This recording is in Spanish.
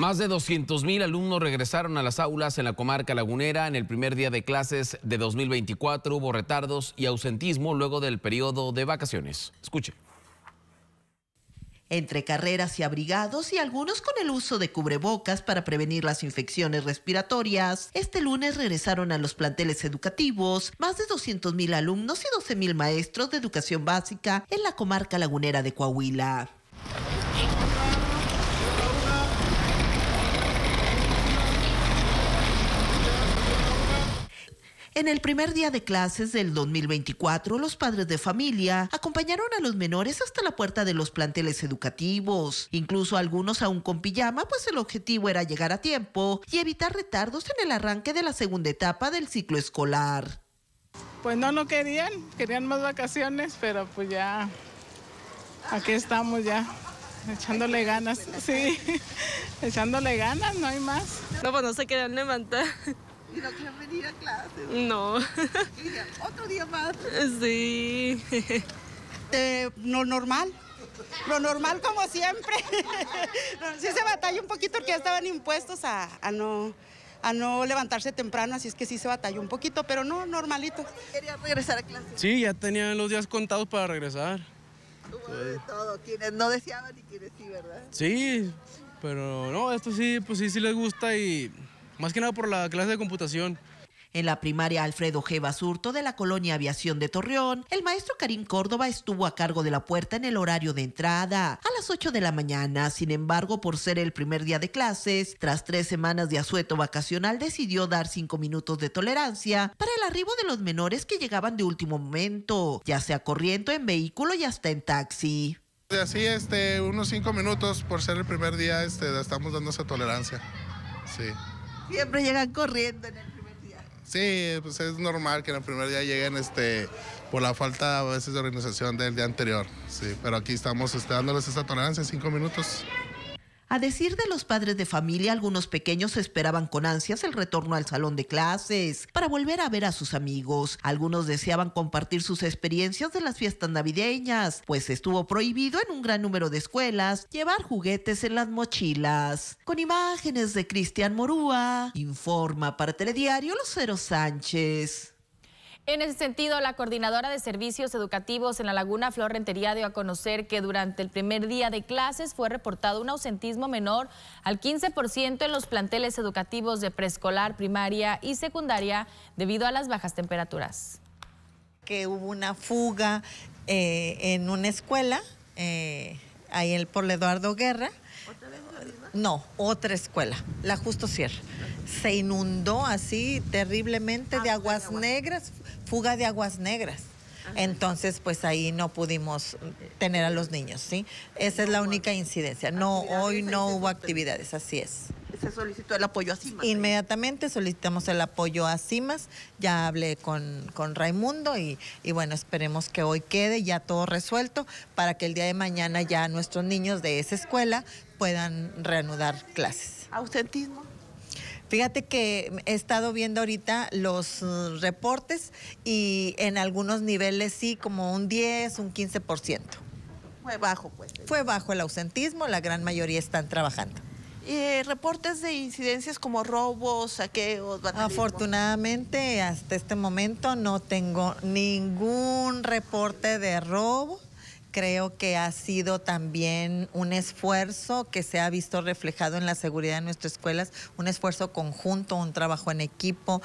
Más de 200.000 alumnos regresaron a las aulas en la comarca lagunera en el primer día de clases de 2024. Hubo retardos y ausentismo luego del periodo de vacaciones. Escuche. Entre carreras y abrigados y algunos con el uso de cubrebocas para prevenir las infecciones respiratorias, este lunes regresaron a los planteles educativos más de 200.000 alumnos y 12.000 maestros de educación básica en la comarca lagunera de Coahuila. En el primer día de clases del 2024, los padres de familia acompañaron a los menores hasta la puerta de los planteles educativos, incluso algunos aún con pijama, pues el objetivo era llegar a tiempo y evitar retardos en el arranque de la segunda etapa del ciclo escolar. Pues no, no querían, querían más vacaciones, pero pues ya, aquí estamos ya echándole ganas, sí, echándole ganas, no hay más. No, pues no se querían levantar. Y no venir a clase. No. otro día más. Sí. no eh, normal. Lo normal como siempre. sí se batalla un poquito porque ya estaban impuestos a, no a no levantarse temprano, así es que sí se batalló un poquito, pero no, normalito. ¿Quería regresar a clase? Sí, ya tenían los días contados para regresar. de todo, no deseaban y quienes sí, ¿verdad? Sí, pero no, esto sí, pues sí, sí les gusta y más que nada por la clase de computación. En la primaria Alfredo G. Basurto de la colonia Aviación de Torreón, el maestro Karim Córdoba estuvo a cargo de la puerta en el horario de entrada, a las 8 de la mañana. Sin embargo, por ser el primer día de clases, tras tres semanas de asueto vacacional, decidió dar cinco minutos de tolerancia para el arribo de los menores que llegaban de último momento, ya sea corriendo en vehículo y hasta en taxi. De así, este, unos cinco minutos por ser el primer día, este, estamos dando esa tolerancia. Sí. Siempre llegan corriendo en el primer día. Sí, pues es normal que en el primer día lleguen este, por la falta a veces de organización del día anterior. Sí, pero aquí estamos este, dándoles esta tolerancia, cinco minutos. A decir de los padres de familia, algunos pequeños esperaban con ansias el retorno al salón de clases para volver a ver a sus amigos. Algunos deseaban compartir sus experiencias de las fiestas navideñas, pues estuvo prohibido en un gran número de escuelas llevar juguetes en las mochilas. Con imágenes de Cristian Morúa, informa para Telediario Lucero Sánchez. En ese sentido, la coordinadora de servicios educativos en la Laguna Flor Rentería dio a conocer que durante el primer día de clases fue reportado un ausentismo menor al 15% en los planteles educativos de preescolar, primaria y secundaria debido a las bajas temperaturas. Que hubo una fuga eh, en una escuela, eh, ahí el por Eduardo Guerra. ¿Otra vez No, otra escuela, la Justo Sierra se inundó así terriblemente ah, de aguas negras, fuga de aguas negras. Entonces, pues ahí no pudimos tener a los niños, ¿sí? Esa es la única incidencia. No, hoy no hubo actividades, así es. Se solicitó el apoyo a CIMAS. Inmediatamente solicitamos el apoyo a CIMAS. Ya hablé con, Raimundo y, y bueno, esperemos que hoy quede ya todo resuelto para que el día de mañana ya nuestros niños de esa escuela puedan reanudar clases. ¿Ausentismo? Fíjate que he estado viendo ahorita los uh, reportes y en algunos niveles sí, como un 10, un 15%. Fue bajo, pues. Fue bajo el ausentismo, la gran mayoría están trabajando. ¿Y eh, reportes de incidencias como robos, saqueos, vandalismo. Afortunadamente, hasta este momento no tengo ningún reporte de robo creo que ha sido también un esfuerzo que se ha visto reflejado en la seguridad de nuestras escuelas, un esfuerzo conjunto, un trabajo en equipo.